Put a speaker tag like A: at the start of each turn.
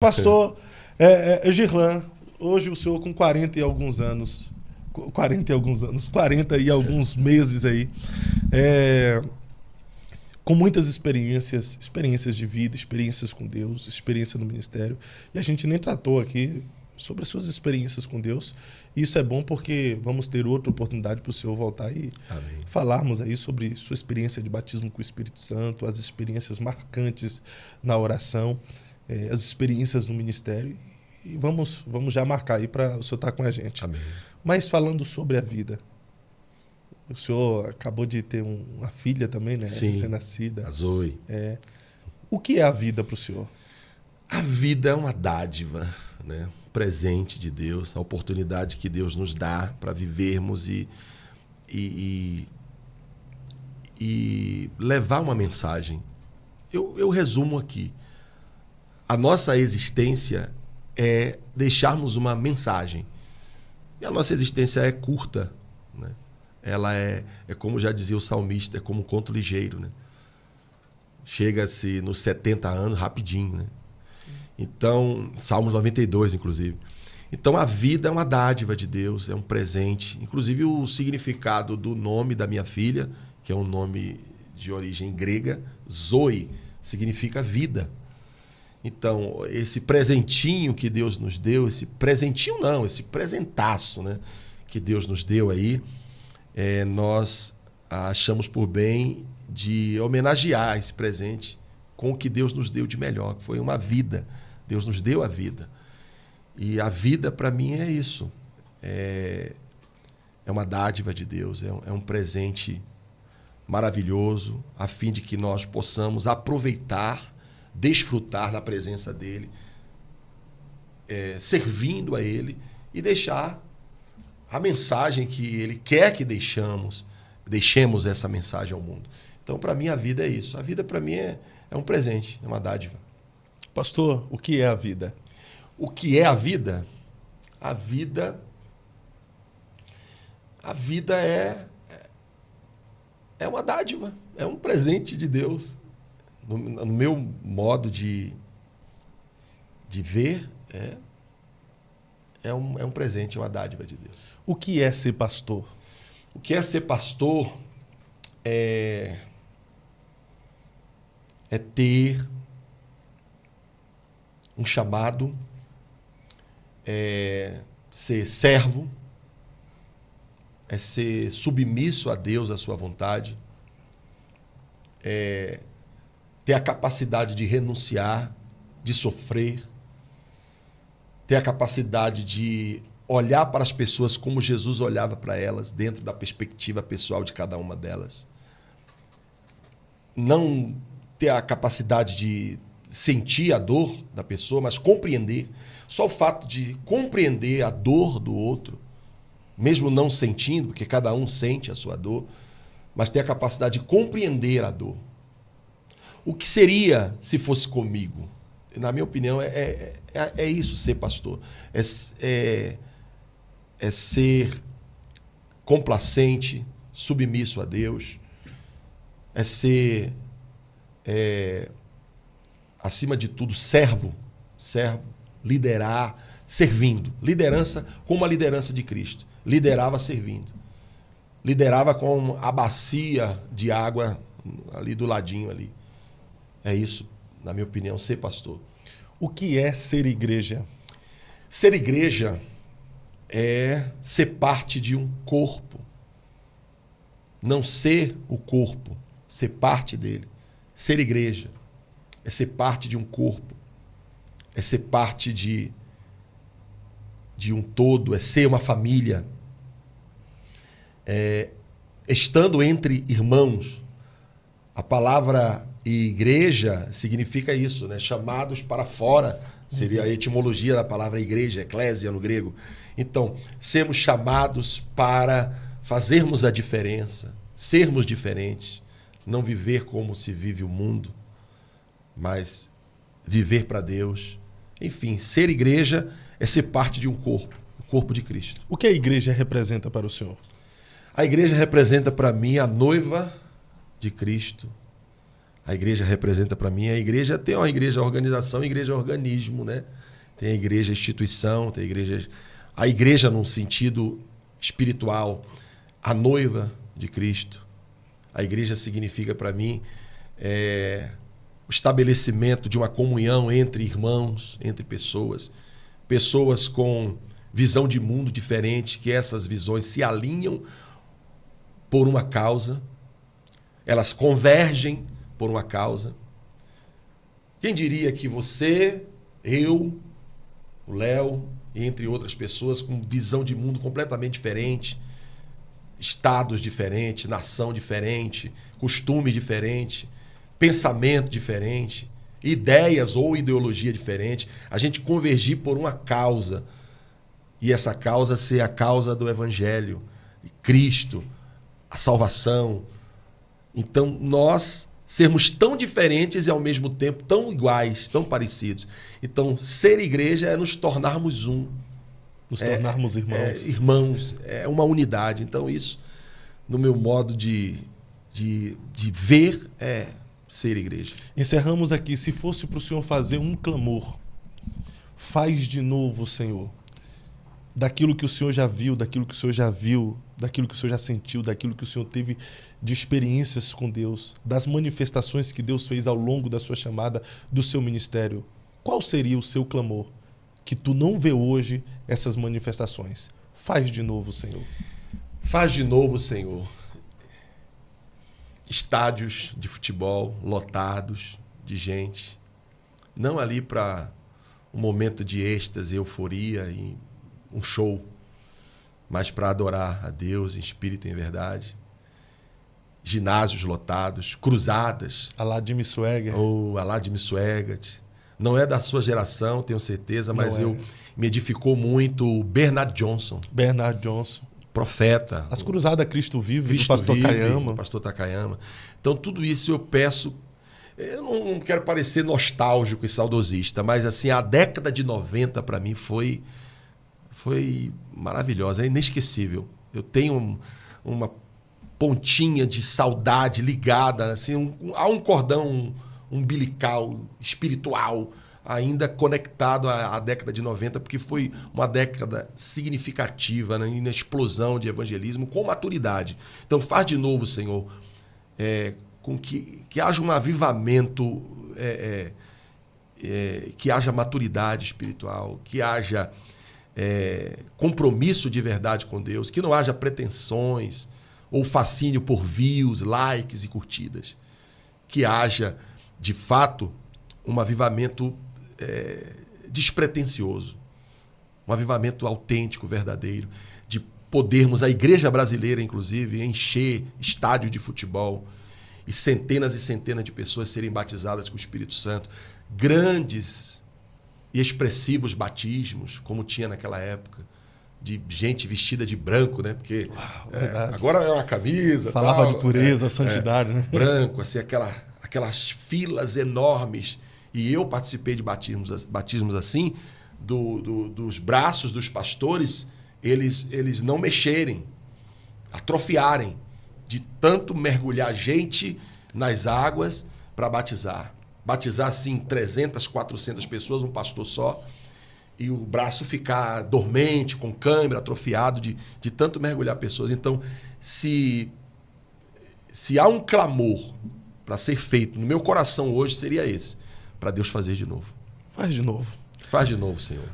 A: Pastor é, é, é, Girlan, hoje o senhor com 40 e alguns anos, 40 e alguns anos, 40 e alguns meses aí, é, com muitas experiências, experiências de vida, experiências com Deus, experiência no ministério, e a gente nem tratou aqui sobre as suas experiências com Deus. E isso é bom porque vamos ter outra oportunidade para o senhor voltar e Amém. falarmos aí sobre sua experiência de batismo com o Espírito Santo, as experiências marcantes na oração. É, as experiências no ministério e vamos, vamos já marcar aí para o senhor estar tá com a gente. Amém. Mas falando sobre a vida, o senhor acabou de ter um, uma filha também, né? Sim.
B: Recém-nascida. A Zoe. É. O que é a vida para o senhor? A vida é uma dádiva, né? Um presente de Deus, a oportunidade que Deus nos dá para vivermos e, e, e, e, levar uma mensagem. Eu, eu resumo aqui a nossa existência é deixarmos uma mensagem. E a nossa existência é curta. Né? Ela é, é, como já dizia o salmista, é como um conto ligeiro. Né? Chega-se nos 70 anos rapidinho. Né? Então, Salmos 92, inclusive. Então, a vida é uma dádiva de Deus, é um presente. Inclusive, o significado do nome da minha filha, que é um nome de origem grega, Zoe, significa vida. Então, esse presentinho que Deus nos deu, esse presentinho não, esse presentaço né, que Deus nos deu aí, é, nós achamos por bem de homenagear esse presente com o que Deus nos deu de melhor, que foi uma vida. Deus nos deu a vida. E a vida, para mim, é isso. É, é uma dádiva de Deus, é um, é um presente maravilhoso, a fim de que nós possamos aproveitar desfrutar na presença dele, é, servindo a ele e deixar a mensagem que ele quer que deixamos, deixemos essa mensagem ao mundo. Então, para mim, a vida é isso. A vida, para mim, é, é um presente, é uma dádiva. Pastor, o que é a vida? O que é a vida? A vida. A vida é. É uma dádiva, é um presente de Deus no, no meu modo de, de ver, é, é, um, é um presente, é uma dádiva de Deus. O que é ser pastor? O que é ser pastor é, é ter um chamado, é ser servo, é ser submisso a Deus, à sua vontade, é ter a capacidade de renunciar, de sofrer, ter a capacidade de olhar para as pessoas como Jesus olhava para elas, dentro da perspectiva pessoal de cada uma delas. Não ter a capacidade de sentir a dor da pessoa, mas compreender. Só o fato de compreender a dor do outro, mesmo não sentindo, porque cada um sente a sua dor, mas ter a capacidade de compreender a dor o que seria se fosse comigo? Na minha opinião, é, é, é, é isso ser pastor. É, é, é ser complacente, submisso a Deus. É ser, é, acima de tudo, servo. Servo, liderar, servindo. Liderança como a liderança de Cristo. Liderava servindo. Liderava com a bacia de água ali do ladinho ali. É isso, na minha opinião, ser pastor. O que é ser igreja? Ser igreja é ser parte de um corpo. Não ser o corpo, ser parte dele. Ser igreja é ser parte de um corpo, é ser parte de, de um todo, é ser uma família. É, estando entre irmãos, a palavra e igreja significa isso, né? Chamados para fora. Seria a uhum. etimologia da palavra igreja, eclésia no grego. Então, sermos chamados para fazermos a diferença, sermos diferentes, não viver como se vive o mundo, mas viver para Deus. Enfim, ser igreja é ser parte de um corpo, o corpo de Cristo. O que a igreja representa para o senhor? A igreja representa para mim a noiva de Cristo, a igreja representa para mim. A igreja tem uma igreja organização, igreja organismo, né? Tem a igreja instituição, tem a igreja a igreja num sentido espiritual, a noiva de Cristo. A igreja significa para mim é, o estabelecimento de uma comunhão entre irmãos, entre pessoas, pessoas com visão de mundo diferente, que essas visões se alinham por uma causa, elas convergem por uma causa. Quem diria que você, eu, o Léo, entre outras pessoas com visão de mundo completamente diferente, estados diferentes, nação diferente, costume diferente, pensamento diferente, ideias ou ideologia diferente, a gente convergir por uma causa. E essa causa ser a causa do evangelho, de Cristo, a salvação. Então nós sermos tão diferentes e ao mesmo tempo tão iguais, tão parecidos. Então, ser igreja é nos tornarmos um. Nos é, tornarmos é, irmãos. É, irmãos, é uma unidade. Então, isso, no meu modo de, de, de ver, é ser igreja. Encerramos aqui. Se fosse para o Senhor fazer um clamor,
A: faz de novo, Senhor daquilo que o Senhor já viu, daquilo que o Senhor já viu, daquilo que o Senhor já sentiu, daquilo que o Senhor teve de experiências com Deus, das manifestações que Deus fez ao longo da sua chamada, do seu ministério. Qual seria o seu clamor? Que tu não vê hoje essas manifestações. Faz de novo, Senhor.
B: Faz de novo, Senhor. Estádios de futebol lotados de gente. Não ali para um momento de êxtase, euforia e um show, mas para adorar a Deus em espírito e em verdade. Ginásios lotados, cruzadas. Alá de Ou oh, Alá de Missuegat. Não é da sua geração, tenho certeza, mas é. eu me edificou muito o Bernard Johnson. Bernard Johnson. Profeta. As Cruzadas é Cristo Vivo, Cristo Pastor vive, Takayama. Pastor Takayama. Então, tudo isso eu peço eu não quero parecer nostálgico e saudosista, mas assim, a década de 90 para mim foi foi maravilhosa, é inesquecível. Eu tenho um, uma pontinha de saudade ligada, assim, um, há um cordão umbilical, espiritual, ainda conectado à, à, década de 90, porque foi uma década significativa né, na explosão de evangelismo com maturidade. Então, faz de novo, Senhor, é, com que, que haja um avivamento, é, é, é que haja maturidade espiritual, que haja é, compromisso de verdade com Deus, que não haja pretensões ou fascínio por views, likes e curtidas. Que haja, de fato, um avivamento é, despretensioso, um avivamento autêntico, verdadeiro, de podermos, a igreja brasileira, inclusive, encher estádio de futebol e centenas e centenas de pessoas serem batizadas com o Espírito Santo. Grandes e expressivos batismos, como tinha naquela época, de gente vestida de branco, né? Porque Uau, é, agora é uma camisa. Falava tal, de pureza, é, santidade, é, né? Branco, assim, aquela, aquelas filas enormes. E eu participei de batismos, batismos assim, do, do, dos braços dos pastores, eles, eles não mexerem, atrofiarem, de tanto mergulhar gente nas águas para batizar batizar assim 300, 400 pessoas, um pastor só, e o braço ficar dormente, com câimbra, atrofiado de, de tanto mergulhar pessoas. Então, se se há um clamor para ser feito no meu coração hoje, seria esse, para Deus fazer de novo. Faz de novo. Faz de novo, Senhor.